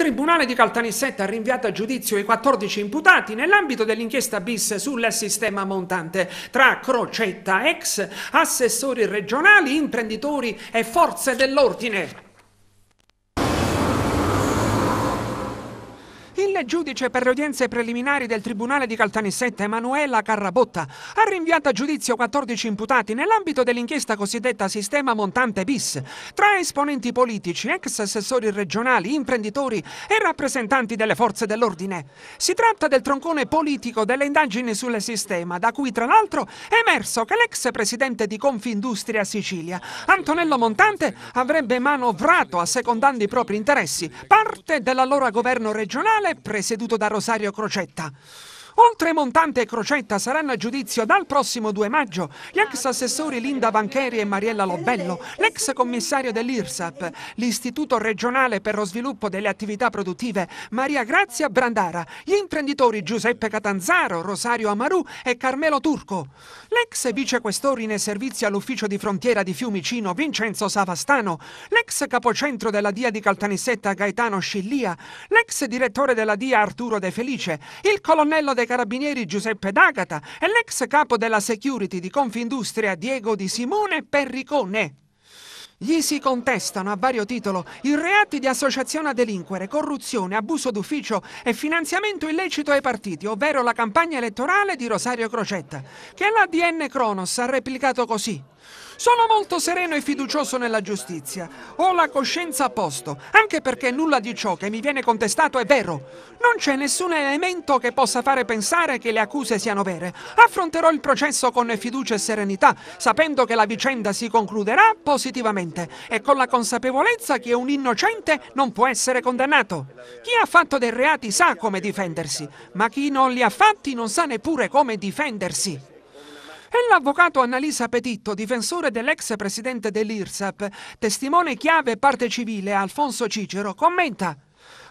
Tribunale di Caltanissetta ha rinviato a giudizio i 14 imputati nell'ambito dell'inchiesta bis sul sistema montante tra Crocetta ex, assessori regionali, imprenditori e forze dell'ordine. Il giudice per le udienze preliminari del Tribunale di Caltanissetta, Emanuela Carrabotta, ha rinviato a giudizio 14 imputati nell'ambito dell'inchiesta cosiddetta Sistema Montante Bis, tra esponenti politici, ex assessori regionali, imprenditori e rappresentanti delle forze dell'ordine. Si tratta del troncone politico delle indagini sul sistema, da cui tra l'altro è emerso che l'ex presidente di Confindustria Sicilia, Antonello Montante, avrebbe manovrato, assecondando i propri interessi, parte dell'allora governo regionale presieduto da Rosario Crocetta. Oltre Montante e Crocetta saranno a giudizio dal prossimo 2 maggio gli ex assessori Linda Bancheri e Mariella Lobello, l'ex commissario dell'IRSAP, l'Istituto regionale per lo sviluppo delle attività produttive Maria Grazia Brandara, gli imprenditori Giuseppe Catanzaro, Rosario Amaru e Carmelo Turco, l'ex vicequestore in servizio all'ufficio di frontiera di Fiumicino Vincenzo Savastano, l'ex capocentro della DIA di Caltanissetta Gaetano Scillia, l'ex direttore della DIA Arturo De Felice, il colonnello De Carabinieri Giuseppe D'Agata e l'ex capo della security di Confindustria Diego Di Simone Perricone. Gli si contestano a vario titolo i reati di associazione a delinquere, corruzione, abuso d'ufficio e finanziamento illecito ai partiti, ovvero la campagna elettorale di Rosario Crocetta, che l'ADN Cronos ha replicato così. Sono molto sereno e fiducioso nella giustizia. Ho la coscienza a posto, anche perché nulla di ciò che mi viene contestato è vero. Non c'è nessun elemento che possa fare pensare che le accuse siano vere. Affronterò il processo con fiducia e serenità, sapendo che la vicenda si concluderà positivamente e con la consapevolezza che un innocente non può essere condannato. Chi ha fatto dei reati sa come difendersi, ma chi non li ha fatti non sa neppure come difendersi. E l'avvocato Annalisa Petitto, difensore dell'ex presidente dell'IRSAP, testimone chiave e parte civile Alfonso Cicero, commenta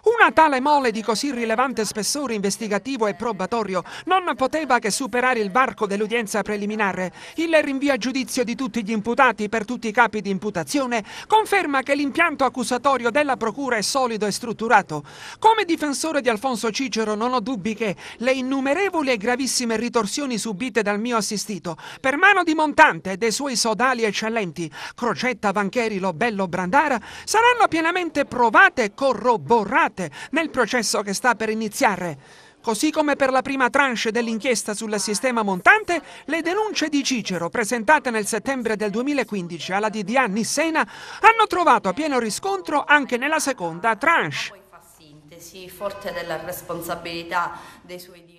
una tale mole di così rilevante spessore investigativo e probatorio non poteva che superare il varco dell'udienza preliminare. Il rinvio a giudizio di tutti gli imputati per tutti i capi di imputazione conferma che l'impianto accusatorio della Procura è solido e strutturato. Come difensore di Alfonso Cicero non ho dubbi che le innumerevoli e gravissime ritorsioni subite dal mio assistito per mano di Montante e dei suoi sodali eccellenti, Crocetta, Vancheri, Lobello, Brandara, saranno pienamente provate e corroborate fatte nel processo che sta per iniziare. Così come per la prima tranche dell'inchiesta sul sistema montante, le denunce di Cicero presentate nel settembre del 2015 alla DDA Nissena hanno trovato pieno riscontro anche nella seconda tranche. Poi fa sintesi forte della responsabilità dei suoi diritti.